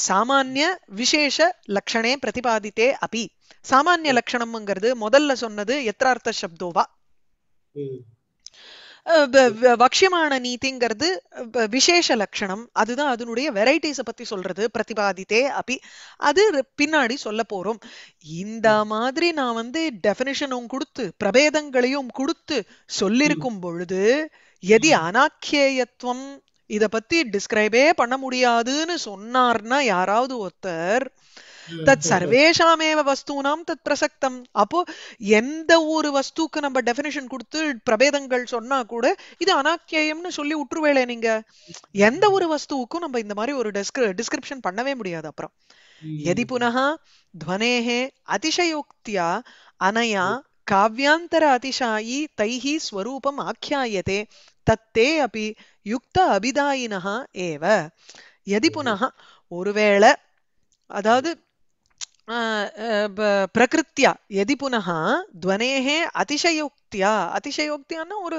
சாமானிய விசேஷ லட்சணே பிரதிபாதித்தே அபி சாமானிய லக்ஷணம்ங்கிறது முதல்ல சொன்னது எத்திரார்த்த சப்தோவா வக்ஷமான நீதிங்கிறது விசேஷ லட்சணம் அதுதான் அதனுடைய வெரைட்டிஸை பத்தி சொல்றது பிரதிபாதித்தே அப்படி அது பின்னாடி சொல்ல போறோம் இந்த மாதிரி நான் வந்து டெபினிஷனும் கொடுத்து பிரபேதங்களையும் கொடுத்து சொல்லியிருக்கும் பொழுது எதி அனாக்கியத்துவம் இத பத்தி டிஸ்கிரைபே பண்ண முடியாதுன்னு சொன்னார்னா யாராவது ஒருத்தர் தத் சர்வேஷாமேவ வஸ்தூனாம் தத் பிரசக்தம் அப்போ எந்த ஒரு வஸ்துக்கு நம்ம டெபினிஷன் கொடுத்து பிரபேதங்கள் சொன்னா கூட இது அனாக்கியம்னு சொல்லி உற்றுவேளே நீங்க எந்த ஒரு வஸ்துவுக்கும் நம்ம இந்த மாதிரி ஒரு டிஸ்கிரிப்ஷன் பண்ணவே முடியாது அப்புறம் எதி புனः ध्वनेः அதிசயோக்தியா அனையா काव्यान्तर அதிசாயி தைஹி ஸ்வரூபம் आख्यायते தத்தே அப்படி யுக்த அபிதாயினா ஏவ எதி புனக ஒருவேளை அதாவது பிரகிருத்தியா எதி புனகா துவனேகே அதிசயோக்தியா அதிசயோக்தியான ஒரு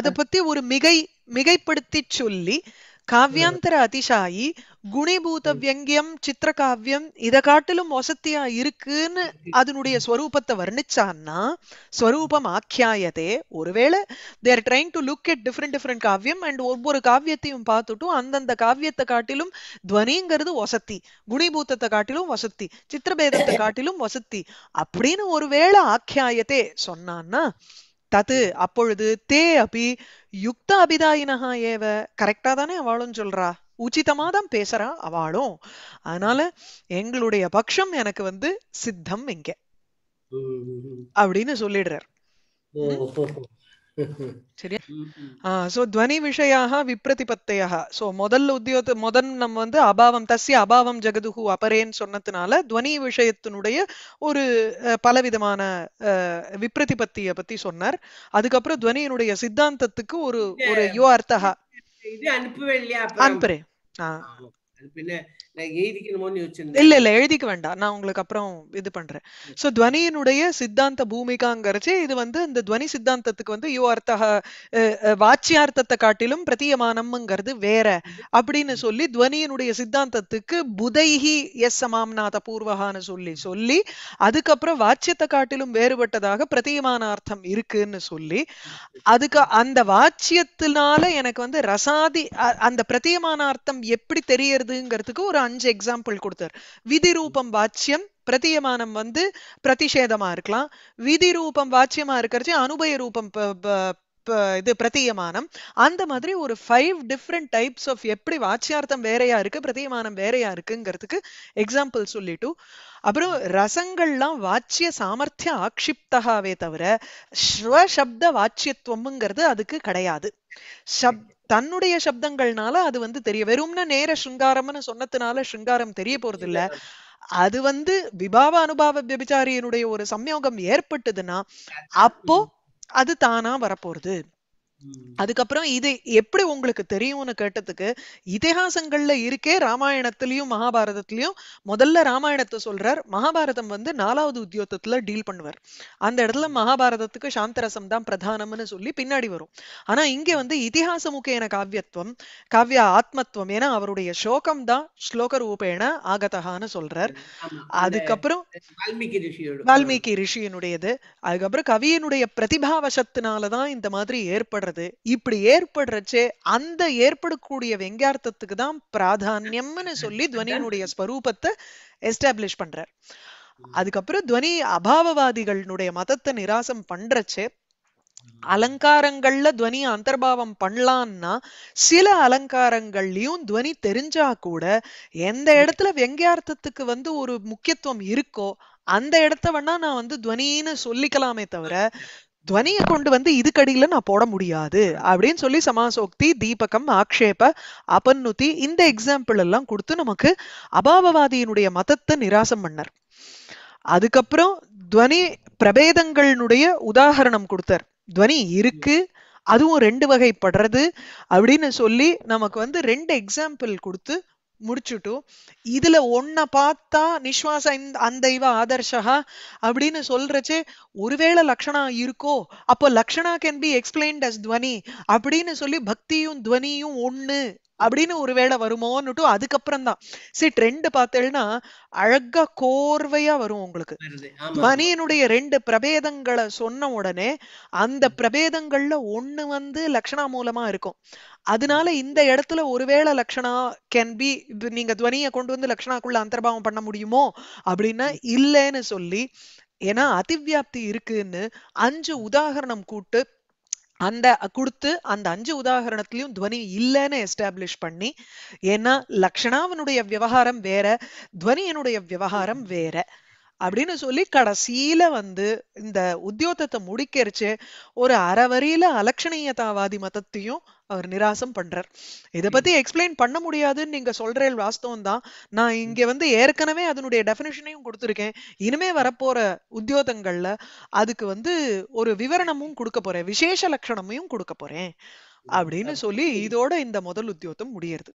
அதை பத்தி ஒரு மிகை மிகைப்படுத்தி சொல்லி காவியாந்தர அதிசாயி குணிபூத வியங்கியம் காவியம் இதை காட்டிலும் வசத்தியா இருக்குன்னு அதனுடைய ஸ்வரூபத்தை வர்ணிச்சான்னா ஸ்வரூபம் ஆக்கியாயதே ஒருவேளை there trying to look at different different காவியம் அண்ட் ஒவ்வொரு காவியத்தையும் பார்த்துட்டும் அந்தந்த காவியத்தை காட்டிலும் துவனிங்கிறது வசத்தி குணிபூத்தத்தை காட்டிலும் வசத்தி சித்திரபேதத்தை காட்டிலும் வசத்தி அப்படின்னு ஒருவேளை ஆக்கியாயத்தே சொன்னான்னா தது அப்பொழுது தே அபி யுக்த அபிதாயினஹா ஏவ கரெக்டா தானே அவளும் சொல்றா உச்சிதமா தான் பேசுறா அவளும் அதனால எங்களுடைய பட்சம் எனக்கு வந்து சித்தம் இங்க அப்படின்னு சொல்லிடுறார் சரியா சோ துவனி விஷயாக விப்ரதிபத்தையாக சோ முதல் உத்தியோக முதன் நம்ம வந்து அபாவம் தசிய அபாவம் ஜெகதுகு அபரேன்னு சொன்னதுனால துவனி விஷயத்தினுடைய ஒரு பலவிதமான விப்ரதிபத்திய பத்தி சொன்னார் அதுக்கப்புறம் துவனியினுடைய சித்தாந்தத்துக்கு ஒரு ஒரு யோ அர்த்தகா அனுப்புறேன் இல்ல இல்ல எழுதிக்க வேண்டாம் நான் உங்களுக்கு அப்புறம் இது பண்றேன் சோ துவனியினுடைய சித்தாந்த பூமிகாங்கிறச்சு இது வந்து இந்த துவனி சித்தாந்தத்துக்கு வந்து யோ வாச்சியார்த்தத்தை காட்டிலும் வேற அப்படின்னு சொல்லி துவனியினுடைய சித்தாந்தத்துக்கு புதைஹி எஸ் சமாம்நாத பூர்வகான்னு சொல்லி சொல்லி அதுக்கப்புறம் வாச்சியத்தை காட்டிலும் வேறுபட்டதாக பிரத்தியமான அர்த்தம் இருக்குன்னு சொல்லி அதுக்கு அந்த வாச்சியத்தினால எனக்கு வந்து ரசாதி அந்த பிரத்தியமான அர்த்தம் எப்படி தெரியறது எதுங்கிறதுக்கு ஒரு அஞ்சு எக்ஸாம்பிள் கொடுத்தார் ரூபம் வாட்சியம் பிரதியமானம் வந்து பிரதிஷேதமா இருக்கலாம் விதி ரூபம் வாச்சியமா இருக்கிறச்சு அனுபய ரூபம் இது பிரதியமானம் அந்த மாதிரி ஒரு ஃபைவ் டிஃப்ரெண்ட் டைப்ஸ் ஆஃப் எப்படி வாச்சியார்த்தம் வேறையா இருக்கு பிரதியமானம் வேறையா இருக்குங்கிறதுக்கு எக்ஸாம்பிள் சொல்லிட்டு அப்புறம் ரசங்கள்லாம் வாச்சிய சாமர்த்திய ஆக்ஷிப்தகாவே தவிர ஸ்வசப்த வாச்சியத்துவம்ங்கிறது அதுக்கு கிடையாது தன்னுடைய சப்தங்கள்னால அது வந்து தெரிய வெறும்னா நேர ஸ்ருங்காரம்னு சொன்னதுனால ஸ்ருங்காரம் தெரிய போறது இல்ல அது வந்து விபாவ அனுபாவ விபச்சாரியனுடைய ஒரு சம்யோகம் ஏற்பட்டதுன்னா அப்போ அது தானா வரப்போறது அதுக்கப்புறம் இது எப்படி உங்களுக்கு தெரியும்னு கேட்டதுக்கு இதிகாசங்கள்ல இருக்கே ராமாயணத்திலயும் மகாபாரதத்திலயும் முதல்ல ராமாயணத்தை சொல்றார் மகாபாரதம் வந்து நாலாவது உத்தியோகத்துல டீல் பண்ணுவார் அந்த இடத்துல மகாபாரதத்துக்கு சாந்தரசம் தான் பிரதானம்னு சொல்லி பின்னாடி வரும் ஆனா இங்க வந்து இதிகாச முக்கியன காவியத்துவம் காவிய ஆத்மத்துவம் ஏன்னா அவருடைய சோகம் தான் ஸ்லோக ரூபேண ஆகதகான்னு சொல்றார் அதுக்கப்புறம் வால்மீகி ரிஷியனுடையது அதுக்கப்புறம் கவியனுடைய பிரதிபாவசத்தினாலதான் இந்த மாதிரி ஏற்படுற ஏற்படுறது இப்படி ஏற்படுறச்சே அந்த ஏற்படக்கூடிய வெங்கார்த்தத்துக்கு தான் பிராதானியம்னு சொல்லி துவனியினுடைய ஸ்வரூபத்தை எஸ்டாப்ளிஷ் பண்றார் அதுக்கப்புறம் துவனி அபாவவாதிகளுடைய மதத்தை நிராசம் பண்றச்சே அலங்காரங்கள்ல துவனிய அந்தர்பாவம் பண்ணலான்னா சில அலங்காரங்கள்லயும் துவனி தெரிஞ்சா கூட எந்த இடத்துல வெங்கியார்த்தத்துக்கு வந்து ஒரு முக்கியத்துவம் இருக்கோ அந்த இடத்த வேணா நான் வந்து துவனின்னு சொல்லிக்கலாமே தவிர துவனியை கொண்டு வந்து இதுக்கடியில் நான் போட முடியாது அப்படின்னு சொல்லி சமாசோக்தி தீபகம் ஆக்ஷேப அபன்னுதி இந்த எக்ஸாம்பிள் எல்லாம் கொடுத்து நமக்கு அபாவவாதியினுடைய மதத்தை நிராசம் பண்ணார் அதுக்கப்புறம் துவனி பிரபேதங்களினுடைய உதாகரணம் கொடுத்தார் துவனி இருக்கு அதுவும் ரெண்டு வகைப்படுறது அப்படின்னு சொல்லி நமக்கு வந்து ரெண்டு எக்ஸாம்பிள் கொடுத்து முடிச்சுட்டு இதுல ஒன்ன பார்த்தா நிஸ்வாச அந்த இவ ஆதர்ஷா அப்படின்னு சொல்றச்சே ஒருவேளை லக்ஷணா இருக்கோ அப்போ லக்ஷணா கேன் பி எக்ஸ்பிளைன்ட் அஸ் துவனி அப்படின்னு சொல்லி பக்தியும் துவனியும் ஒண்ணு அப்படின்னு ஒருவேளை வருமோன்னுட்டு அதுக்கப்புறம் தான் சரி ட்ரெண்ட் பார்த்தேன்னா அழகா கோர்வையா வரும் உங்களுக்கு மணியனுடைய ரெண்டு பிரபேதங்களை சொன்ன உடனே அந்த பிரபேதங்கள்ல ஒண்ணு வந்து லக்ஷணா மூலமா இருக்கும் அதனால இந்த இடத்துல ஒருவேளை லக்ஷணா கேன் பி நீங்க துவனியை கொண்டு வந்து லக்ஷணாக்குள்ள அந்தர்பாவம் பண்ண முடியுமோ அப்படின்னா இல்லைன்னு சொல்லி ஏன்னா அதிவியாப்தி இருக்குன்னு அஞ்சு உதாகரணம் கூட்டு அந்த கொடுத்து அந்த அஞ்சு உதாகரணத்திலையும் துவனி இல்லைன்னு எஸ்டாப்ளிஷ் பண்ணி ஏன்னா லக்ஷணாவனுடைய விவகாரம் வேற துவனியனுடைய விவகாரம் வேற அப்படின்னு சொல்லி கடைசியில வந்து இந்த உத்தியோகத்தை முடிக்கரிச்சு ஒரு அறவரியில அலட்சணீயதாவாதி மதத்தையும் அவர் நிராசம் பண்றார் இதை பத்தி எக்ஸ்பிளைன் பண்ண முடியாதுன்னு நீங்க சொல்ற வாஸ்தவம் தான் நான் இங்க வந்து ஏற்கனவே அதனுடைய டெபினிஷனையும் கொடுத்துருக்கேன் இனிமே வரப்போற உத்தியோகங்கள்ல அதுக்கு வந்து ஒரு விவரணமும் கொடுக்க போறேன் விசேஷ லட்சணமையும் கொடுக்க போறேன் அப்படின்னு சொல்லி இதோட இந்த முதல் உத்தியோகம் முடியறது